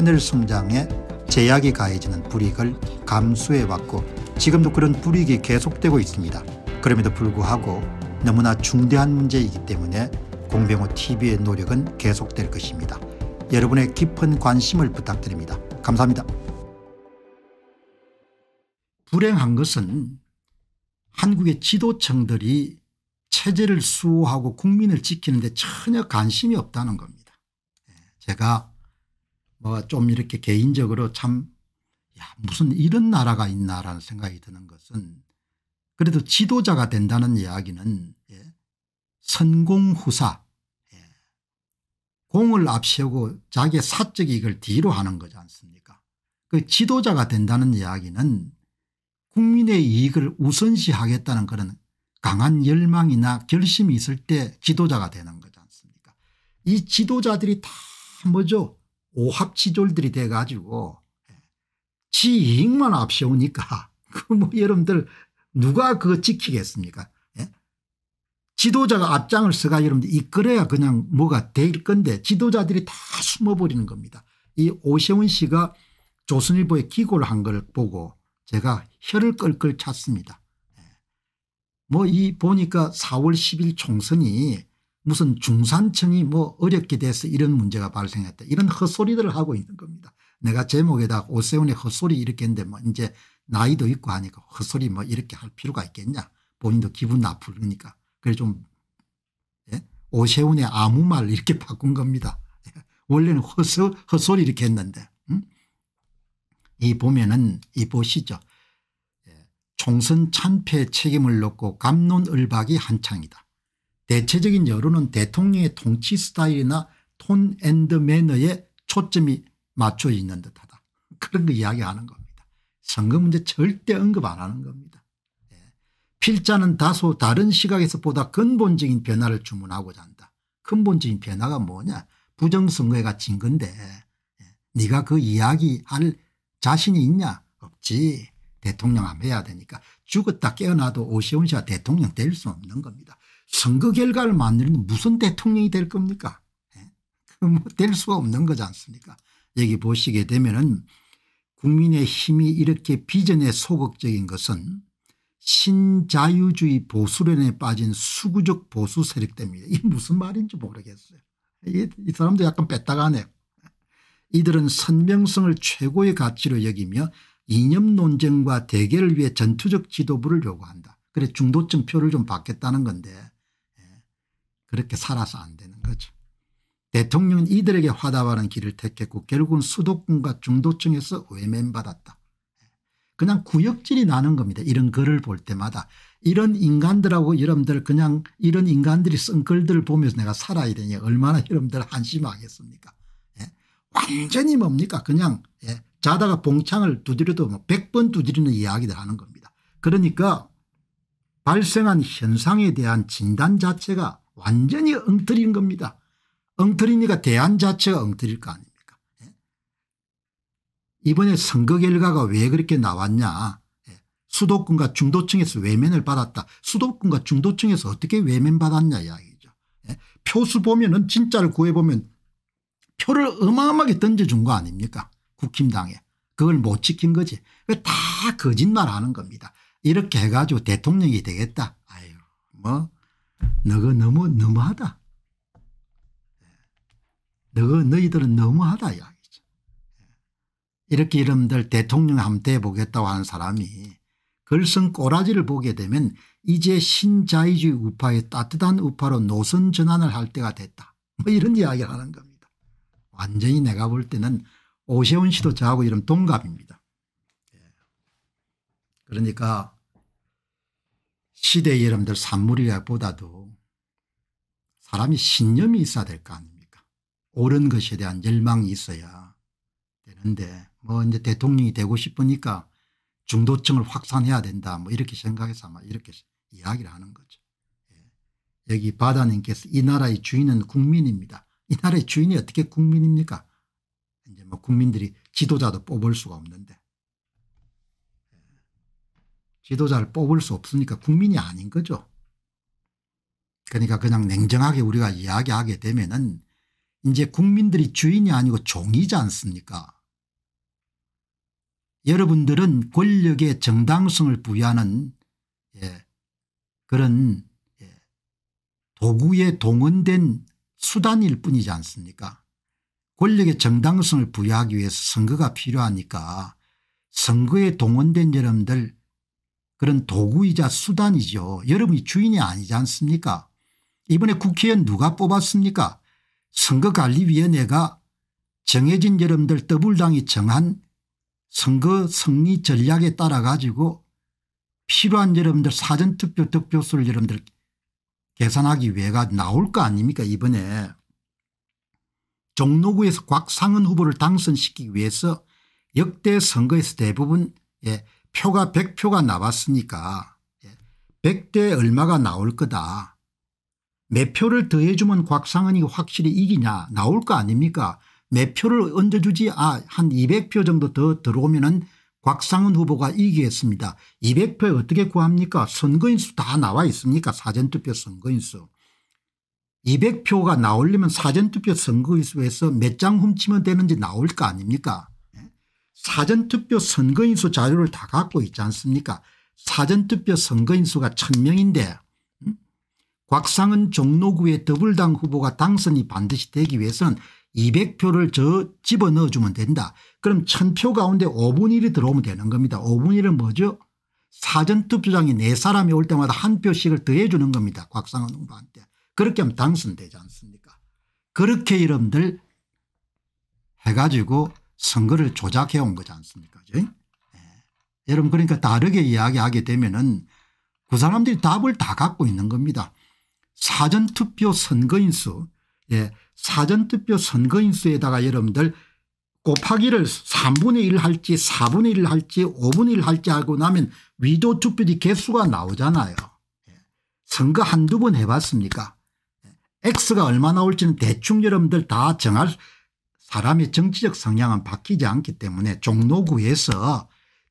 하늘 성장에 제약이 가해지는 불이익을 감수해왔고 지금도 그런 불이익이 계속되고 있습니다. 그럼에도 불구하고 너무나 중대한 문제이기 때문에 공병호 TV의 노력은 계속될 것입니다. 여러분의 깊은 관심을 부탁드립니다. 감사합니다. 불행한 것은 한국의 지도층들이 체제를 수호하고 국민을 지키는데 전혀 관심이 없다는 겁니다. 예, 제가 뭐좀 이렇게 개인적으로 참 야, 무슨 이런 나라가 있나라는 생각이 드는 것은 그래도 지도자가 된다는 이야기는 예, 선공후사 예, 공을 앞세우고 자기의 사적 이익을 뒤로 하는 거지 않습니까 그 지도자가 된다는 이야기는 국민의 이익을 우선시 하겠다는 그런 강한 열망이나 결심이 있을 때 지도자가 되는 거지 않습니까 이 지도자들이 다 뭐죠 오합지졸들이 돼가지고 예, 지 이익만 앞세우니까 그 뭐 여러분들 누가 그거 지키겠습니까 예? 지도자가 앞장을 서가 여러분들 이끌어야 그냥 뭐가 될 건데 지도자들이 다 숨어버리는 겁니다. 이 오세훈 씨가 조선일보에 기고를 한 걸 보고 제가 혀를 끌끌 찼습니다. 예. 뭐이 보니까 4월 10일 총선이 무슨 중산층이 뭐 어렵게 돼서 이런 문제가 발생했다 이런 헛소리들을 하고 있는 겁니다. 내가 제목에다 오세훈의 헛소리 이렇게 했는데 뭐 이제 나이도 있고 하니까 헛소리 뭐 이렇게 할 필요가 있겠냐 본인도 기분 나쁘니까 그래 좀 예? 오세훈의 아무 말 이렇게 바꾼 겁니다. 예? 원래는 헛소, 헛소리 이렇게 했는데 음? 이 보면은 이 보시죠. 예. 총선 참패 책임을 놓고 감론을박이 한창이다. 대체적인 여론은 대통령의 통치 스타일이나 톤 앤드 매너에 초점이 맞춰 있는 듯하다. 그런 거 이야기하는 겁니다. 선거 문제 절대 언급 안 하는 겁니다. 예. 필자는 다소 다른 시각에서 보다 근본적인 변화를 주문하고자 한다. 근본적인 변화가 뭐냐 부정선거에가 진 건데 예. 네가 그 이야기할 자신이 있냐 없지 대통령 안 해야 되니까 죽었다 깨어나도 오시훈 씨가 대통령 될 수 없는 겁니다. 선거 결과를 만드는 무슨 대통령이 될 겁니까? 예? 그 뭐 될 수가 없는 거지 않습니까? 여기 보시게 되면은 국민의 힘이 이렇게 비전에 소극적인 것은 신자유주의 보수련에 빠진 수구적 보수 세력 때문이에요. 이게 무슨 말인지 모르겠어요. 이, 이 사람도 약간 뺐다가네요. 이들은 선명성을 최고의 가치로 여기며 이념 논쟁과 대결을 위해 전투적 지도부를 요구한다. 그래 중도층 표를 좀 받겠다는 건데 그렇게 살아서 안 되는 거죠. 대통령은 이들에게 화답하는 길을 택했고 결국은 수도권과 중도층에서 외면받았다. 그냥 구역질이 나는 겁니다. 이런 글을 볼 때마다. 이런 인간들하고 여러분들 그냥 이런 인간들이 쓴 글들을 보면서 내가 살아야 되니 얼마나 여러분들 한심하겠습니까. 예. 완전히 뭡니까 그냥 예. 자다가 봉창을 두드려도 100번 뭐 두드리는 이야기들 하는 겁니다. 그러니까 발생한 현상에 대한 진단 자체가 완전히 엉터리인 겁니다. 엉터리니까 대안 자체가 엉터리일 거 아닙니까 예? 이번에 선거 결과가 왜 그렇게 나왔냐 예? 수도권과 중도층에서 외면을 받았다. 수도권과 중도층에서 어떻게 외면받았냐 이야기죠. 예? 표수 보면 은 진짜를 구해보면 표를 어마어마하게 던져준 거 아닙니까 국힘당에. 그걸 못 지킨 거지. 다 거짓말하는 겁니다. 이렇게 해가지고 대통령이 되겠다. 아유 뭐 너가 너무 너무하다. 예. 너가 너희들은 너무하다 이야기죠. 예. 이렇게 이름들 대통령 함대 보겠다고 하는 사람이 글쓴 꼬라지를 보게 되면 이제 신자유주의 우파의 따뜻한 우파로 노선 전환을 할 때가 됐다. 뭐 이런 이야기를 하는 겁니다. 완전히 내가 볼 때는 오세훈 씨도 저하고 이런 동갑입니다. 예. 그러니까 시대의 여러분들 산물이라보다도 사람이 신념이 있어야 될 거 아닙니까 옳은 것에 대한 열망이 있어야 되는데 뭐 이제 대통령이 되고 싶으니까 중도층을 확산해야 된다 뭐 이렇게 생각해서 아마 이렇게 이야기를 하는 거죠. 예. 여기 바다님께서 이 나라의 주인은 국민입니다. 이 나라의 주인이 어떻게 국민입니까 이제 뭐 국민들이 지도자도 뽑을 수가 없는데 지도자를 뽑을 수 없으니까 국민이 아닌 거죠. 그러니까 그냥 냉정하게 우리가 이야기하게 되면은 이제 국민들이 주인이 아니고 종이지 않습니까? 여러분들은 권력의 정당성을 부여하는 예, 그런 예, 도구에 동원된 수단일 뿐이지 않습니까? 권력의 정당성을 부여하기 위해서 선거가 필요하니까 선거에 동원된 여러분들 그런 도구이자 수단이죠. 여러분이 주인이 아니지 않습니까 이번에 국회의원 누가 뽑았습니까 선거관리위원회가 정해진 여러분들 더블당이 정한 선거 승리 전략에 따라 가지고 필요한 여러분들 사전투표 득표수를 여러분들 계산하기 위해가 나올 거 아닙니까 이번에 종로구에서 곽상은 후보를 당선시키기 위해서 역대 선거에서 대부분 예, 표가 100표가 나왔으니까 100대 예, 얼마가 나올 거다. 몇 표를 더해주면 곽상은이 확실히 이기냐 나올 거 아닙니까 몇 표를 얹어주지 아한 200표 정도 더 들어오면 은 곽상은 후보가 이기겠습니다. 200표에 어떻게 구합니까 선거인수 다 나와 있습니까 사전투표 선거인수. 200표가 나오려면 사전투표 선거인수에서 몇 장 훔치면 되는지 나올 거 아닙니까 사전투표 선거인수 자료를 다 갖고 있지 않습니까 사전투표 선거인수가 1000명인데 음? 곽상은 종로구의 더블당 후보가 당선이 반드시 되기 위해서는 200표를 저 집어넣어주면 된다. 그럼 1000표 가운데 5분 1이 들어오면 되는 겁니다. 5분의 1은 뭐죠 사전투표장에 네 사람이 올 때마다 한 표씩을 더해주는 겁니다. 곽상은 후보한테. 그렇게 하면 당선되지 않습니까 그렇게 여러분들 해가지고 선거를 조작해 온 거지 않습니까 예. 여러분 그러니까 다르게 이야기하게 되면 은그 사람들이 답을 다 갖고 있는 겁니다. 사전투표 선거인수 예. 사전투표 선거인수에다가 여러분들 곱하기를 3분의 1 할지 4분의 1 할지 5분의 1 할지 하고 나면 위조투표지 개수가 나오잖아요. 예. 선거 한두 번 해봤습니까 예. X가 얼마 나올지는 대충 여러분들 다 정할 사람의 정치적 성향은 바뀌지 않기 때문에 종로구에서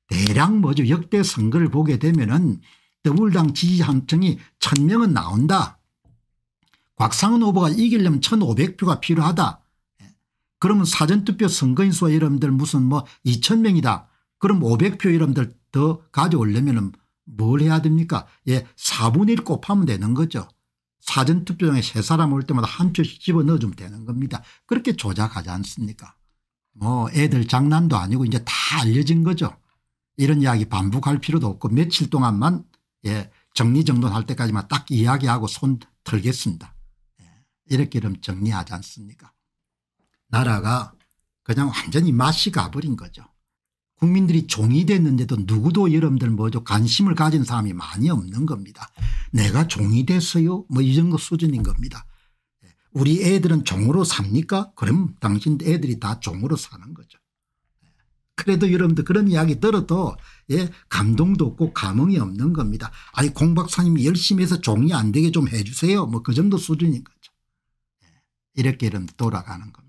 대량 뭐죠 역대 선거를 보게 되면은 더불당 지지한 층이 1000명은 나온다. 곽상은 후보가 이기려면 1500표가 필요하다. 예. 그러면 사전투표 선거인수가 여러분들 무슨 뭐 2000명이다. 그럼 500표 여러분들 더 가져오려면 뭘 해야 됩니까 예 4분의 1 곱하면 되는 거죠. 사전투표장에 세 사람 올 때마다 한 표씩 집어넣어 주면 되는 겁니다. 그렇게 조작하지 않습니까 뭐 애들 장난도 아니고 이제 다 알려진 거죠. 이런 이야기 반복할 필요도 없고 며칠 동안만 예 정리정돈할 때까지만 딱 이야기하고 손 털겠습니다. 예 이렇게 좀 정리하지 않습니까 나라가 그냥 완전히 맛이 가버린 거죠. 국민들이 종이 됐는데도 누구도 여러분들 뭐죠 관심을 가진 사람이 많이 없는 겁니다. 내가 종이 됐어요 뭐 이 정도 수준인 겁니다. 우리 애들은 종으로 삽니까 그럼 당신 애들이 다 종으로 사는 거죠. 그래도 여러분들 그런 이야기 들어도 예 감동도 없고 감흥이 없는 겁니다. 아니 공 박사님이 열심히 해서 종이 안 되게 좀 해주세요 뭐 그 정도 수준인 거죠. 예, 이렇게 여러 돌아가는 겁니다.